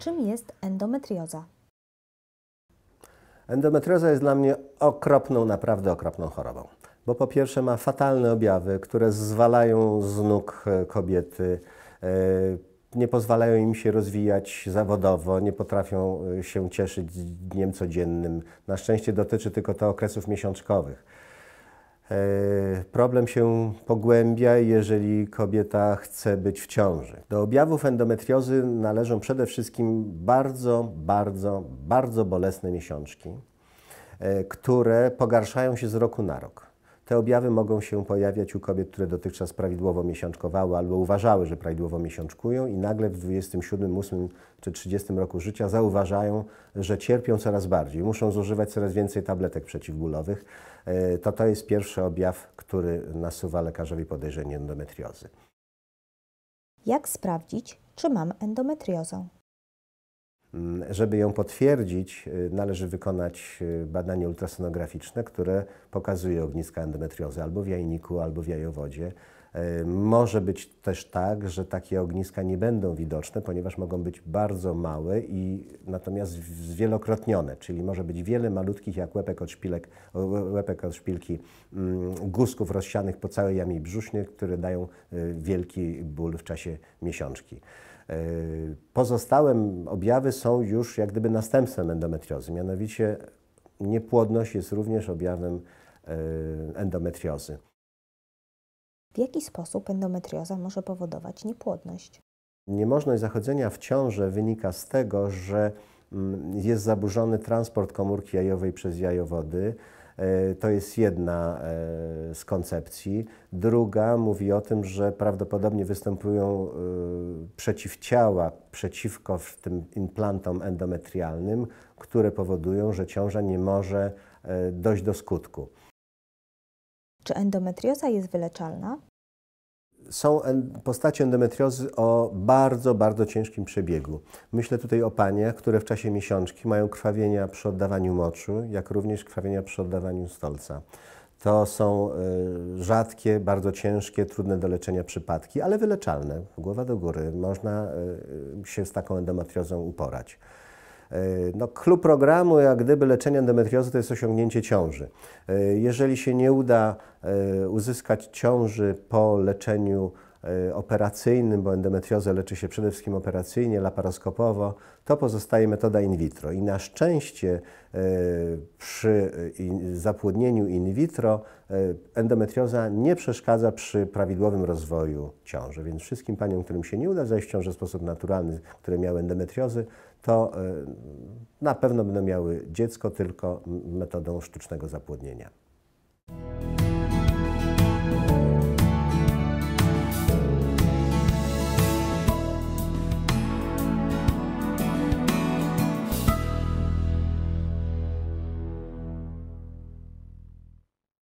Czym jest endometrioza? Endometrioza jest dla mnie okropną, naprawdę okropną chorobą. Bo po pierwsze ma fatalne objawy, które zwalają z nóg e, kobiety, e, nie pozwalają im się rozwijać zawodowo, nie potrafią e, się cieszyć dniem codziennym. Na szczęście dotyczy tylko to okresów miesiączkowych. E, problem się pogłębia, jeżeli kobieta chce być w ciąży. Do objawów endometriozy należą przede wszystkim bardzo, bardzo, bardzo bolesne miesiączki, e, które pogarszają się z roku na rok. Te objawy mogą się pojawiać u kobiet, które dotychczas prawidłowo miesiączkowały albo uważały, że prawidłowo miesiączkują i nagle w 27, 8 czy 30 roku życia zauważają, że cierpią coraz bardziej, muszą zużywać coraz więcej tabletek przeciwbólowych. E, to to jest pierwszy objaw, który nasuwa lekarzowi podejrzenie endometriozy. Jak sprawdzić, czy mam endometriozę? Mm, żeby ją potwierdzić, y, należy wykonać y, badanie ultrasonograficzne, które pokazuje ogniska endometriozy albo w jajniku, albo w jajowodzie. Y, może być też tak, że takie ogniska nie będą widoczne, ponieważ mogą być bardzo małe i natomiast zwielokrotnione, czyli może być wiele malutkich jak łepek od, szpilek, łepek od szpilki mm, guzków rozsianych po całej jamie brzusznej, które dają wielki ból w czasie miesiączki. E, pozostałe objawy są już jak gdyby następstwem endometriozy, mianowicie niepłodność jest również objawem e, endometriozy. W jaki sposób endometrioza może powodować niepłodność? Niemożność zachodzenia w ciąży wynika z tego, że mm, jest zaburzony transport komórki jajowej przez jajowody, E, to jest jedna e, z koncepcji. Druga mówi o tym, że prawdopodobnie występują e, przeciwciała przeciwko tym implantom endometrialnym, które powodują, że ciąża nie może dojść do skutku. Czy endometrioza jest wyleczalna? są postacie endometriozy o bardzo, bardzo ciężkim przebiegu. Myślę tutaj o paniach, które w czasie miesiączki mają krwawienia przy oddawaniu moczu, jak również krwawienia przy oddawaniu stolca. To są y, rzadkie, bardzo ciężkie, trudne do leczenia przypadki, ale wyleczalne. Głowa do góry. Można y, y, się z taką endometriozą uporać. E, no, klub programu, jak gdyby leczenia endometriozy, to jest osiągnięcie ciąży. E, jeżeli się nie uda e, uzyskać ciąży po leczeniu E, operacyjnym, bo endometriozę leczy się przede wszystkim operacyjnie, laparoskopowo, to pozostaje metoda in vitro. I na szczęście e, przy e, zapłodnieniu in vitro endometrioza nie przeszkadza przy prawidłowym rozwoju ciąży. Więc wszystkim paniom, którym się nie uda zajść w ciążę w sposób naturalny, które miały endometriozy, to na pewno będą miały dziecko tylko metodą sztucznego zapłodnienia.